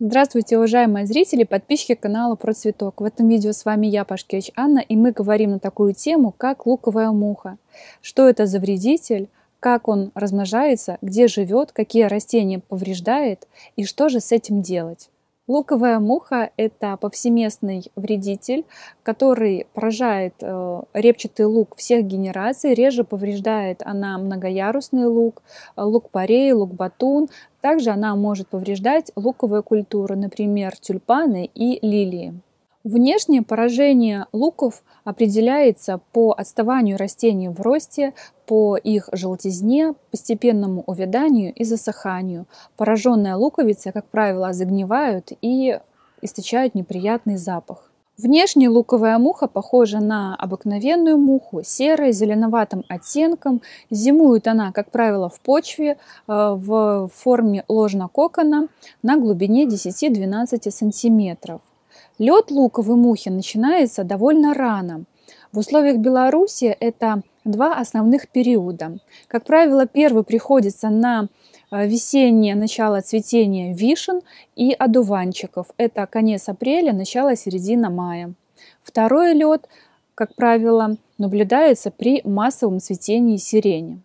Здравствуйте, уважаемые зрители подписчики канала Про Цветок. В этом видео с вами я, Пашкевич Анна, и мы говорим на такую тему, как луковая муха. Что это за вредитель, как он размножается, где живет, какие растения повреждает и что же с этим делать. Луковая муха – это повсеместный вредитель, который поражает э, репчатый лук всех генераций, реже повреждает она многоярусный лук, э, лук-порей, лук-батун. Также она может повреждать луковые культуры, например, тюльпаны и лилии. Внешнее поражение луков определяется по отставанию растений в росте, по их желтизне, постепенному увяданию и засыханию. Пораженная луковица, как правило, загнивают и источают неприятный запах. Внешне луковая муха похожа на обыкновенную муху, серой, зеленоватым оттенком. Зимует она, как правило, в почве э, в форме кокона на глубине 10-12 сантиметров. Лед луковой мухи начинается довольно рано. В условиях Беларуси это два основных периода. Как правило, первый приходится на э, весеннее начало цветения вишен и одуванчиков. Это конец апреля, начало середина мая. Второй лед, как правило, наблюдается при массовом цветении сирени.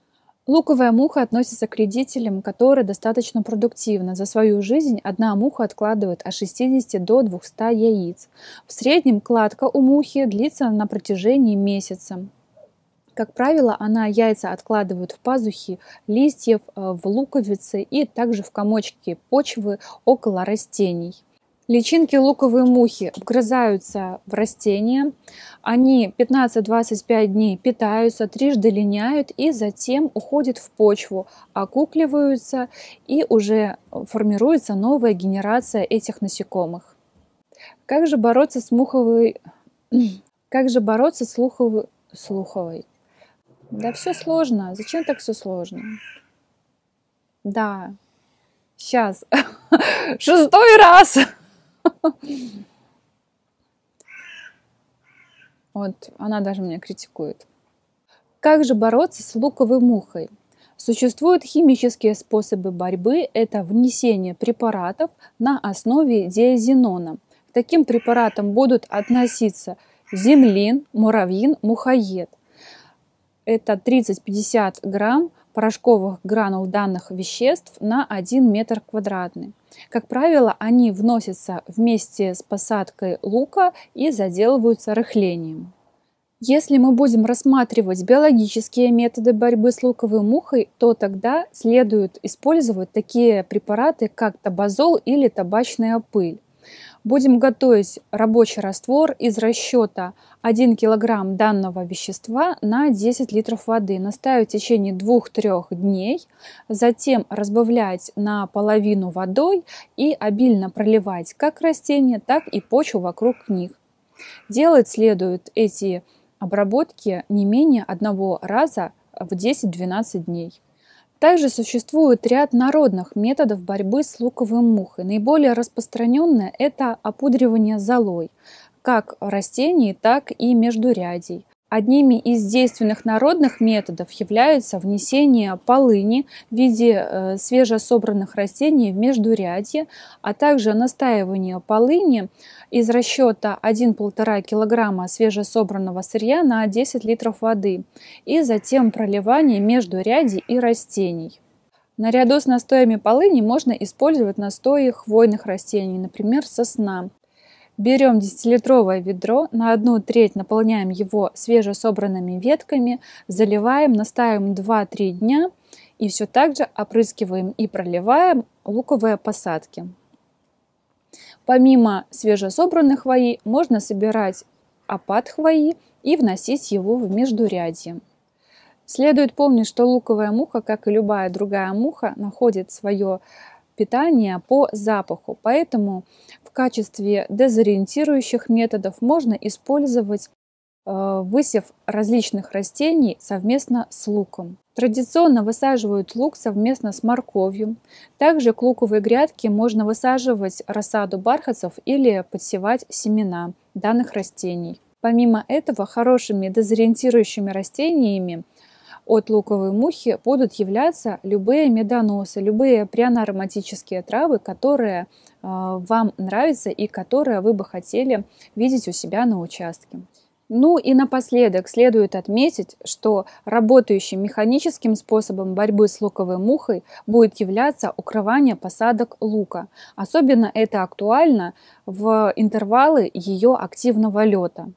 Луковая муха относится к вредителям, которые достаточно продуктивны. За свою жизнь одна муха откладывает от 60 до 200 яиц. В среднем кладка у мухи длится на протяжении месяца. Как правило, она яйца откладывает в пазухи листьев, э, в луковицы и также в комочки почвы около растений. Личинки луковой мухи обгрызаются в растения, они 15-25 дней питаются, трижды линяют и затем уходят в почву, окукливаются и уже формируется новая генерация этих насекомых. Как же бороться с муховой... Как же бороться с луховой... слуховой? Да все сложно. Зачем так все сложно? Да. Сейчас. Шестой раз. Вот она даже меня критикует. Как же бороться с луковой мухой? Существуют химические способы борьбы. Это внесение препаратов на основе диазинона. К таким препаратам будут относиться землин, муравьин, мухоед. Это 30-50 грамм порошковых гранул данных веществ на 1 метр квадратный. Как правило, они вносятся вместе с посадкой лука и заделываются рыхлением. Если мы будем рассматривать биологические методы борьбы с луковой мухой, то тогда следует использовать такие препараты, как табазол или табачная пыль. Будем готовить рабочий раствор из расчета 1 кг данного вещества на 10 литров воды. Настаивать в течение 2-3 дней, затем разбавлять наполовину водой и обильно проливать как растения, так и почву вокруг них. Делать следует эти обработки не менее одного раза в 10-12 дней. Также существует ряд народных методов борьбы с луковой мухой. Наиболее распространенное – это опудривание золой, как растений, так и междурядий. Одними из действенных народных методов является внесение полыни в виде э, свежесобранных растений в междурядье, а также настаивание полыни из расчета 1,5 кг свежесобранного сырья на 10 литров воды и затем проливание между ряди и растений. Наряду с настоями полыни можно использовать настои хвойных растений, например, сосна. Берем 10-литровое ведро, на одну треть наполняем его свежесобранными ветками, заливаем, настаиваем 2-3 дня и все так же опрыскиваем и проливаем луковые посадки. Помимо свежесобранных хвои можно собирать опад хвои и вносить его в междурядье. Следует помнить, что луковая муха, как и любая другая муха, находит свое питания по запаху. Поэтому в качестве дезориентирующих методов можно использовать э, высев различных растений совместно с луком. Традиционно высаживают лук совместно с морковью. Также к луковой грядке можно высаживать рассаду бархатцев или подсевать семена данных растений. Помимо этого, хорошими дезориентирующими растениями от луковой мухи будут являться любые медоносы, любые пряно-ароматические травы, которые а, вам нравятся и которые вы бы хотели видеть у себя на участке. Ну и напоследок следует отметить, что работающим механическим способом борьбы с луковой мухой будет являться укрывание посадок лука. Особенно это актуально в интервалы ее активного лета.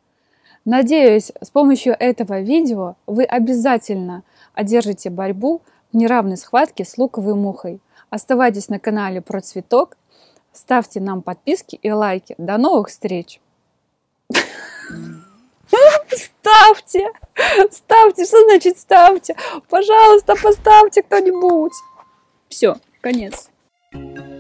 Надеюсь, с помощью этого видео вы обязательно одержите борьбу в неравной схватке с луковой мухой. Оставайтесь на канале про цветок, ставьте нам подписки и лайки. До новых встреч! Ставьте! Ставьте! Что значит ставьте? Пожалуйста, поставьте кто-нибудь! Все, конец. thank you